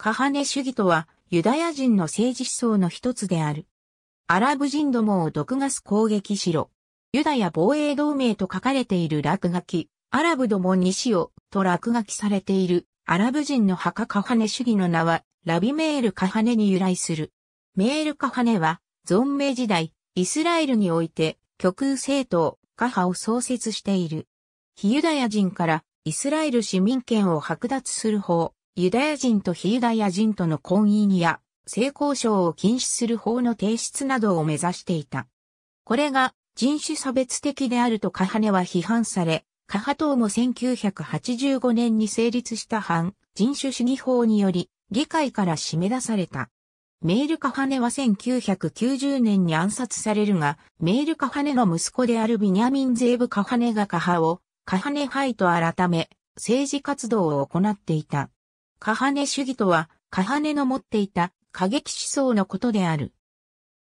カハネ主義とは、ユダヤ人の政治思想の一つである。アラブ人どもを毒ガス攻撃しろ。ユダヤ防衛同盟と書かれている落書き、アラブどもにしよ、と落書きされている、アラブ人の墓カハネ主義の名は、ラビメールカハネに由来する。メールカハネは、存命時代、イスラエルにおいて、極右政党、カハを創設している。非ユダヤ人から、イスラエル市民権を剥奪する法、ユダヤ人と非ユダヤ人との婚姻や性交渉を禁止する法の提出などを目指していた。これが人種差別的であるとカハネは批判され、カハ党も1985年に成立した反人種主義法により議会から締め出された。メールカハネは1990年に暗殺されるが、メールカハネの息子であるビニャミン・ゼーブ・カハネがカハを、カハネ・ハイと改め、政治活動を行っていた。カハネ主義とは、カハネの持っていた過激思想のことである。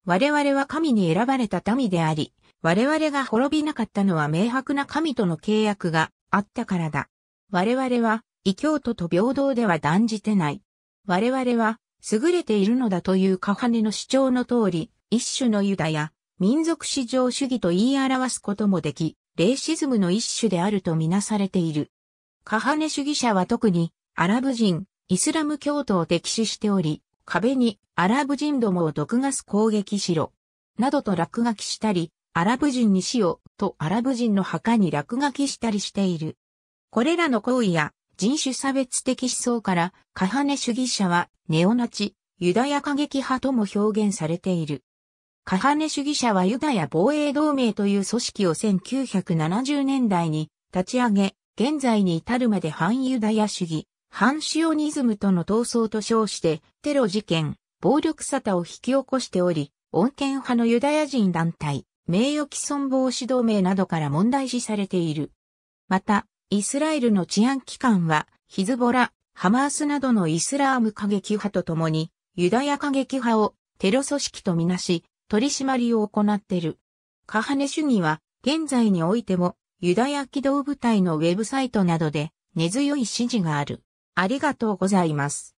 我々は神に選ばれた民であり、我々が滅びなかったのは明白な神との契約があったからだ。我々は異教徒と平等では断じてない。我々は優れているのだというカハネの主張の通り、一種のユダや民族至上主義と言い表すこともでき、レイシズムの一種であるとみなされている。カハネ主義者は特にアラブ人、イスラム教徒を敵視しており、壁にアラブ人どもを毒ガス攻撃しろ、などと落書きしたり、アラブ人に死を、とアラブ人の墓に落書きしたりしている。これらの行為や人種差別的思想から、カハネ主義者はネオナチ、ユダヤ過激派とも表現されている。カハネ主義者はユダヤ防衛同盟という組織を1970年代に立ち上げ、現在に至るまで反ユダヤ主義、反シオニズムとの闘争と称して、テロ事件、暴力沙汰を引き起こしており、穏健派のユダヤ人団体、名誉毀損防止同盟などから問題視されている。また、イスラエルの治安機関は、ヒズボラ、ハマースなどのイスラーム過激派とともに、ユダヤ過激派をテロ組織とみなし、取り締まりを行っている。カハネ主義は、現在においても、ユダヤ機動部隊のウェブサイトなどで根強い支持がある。ありがとうございます。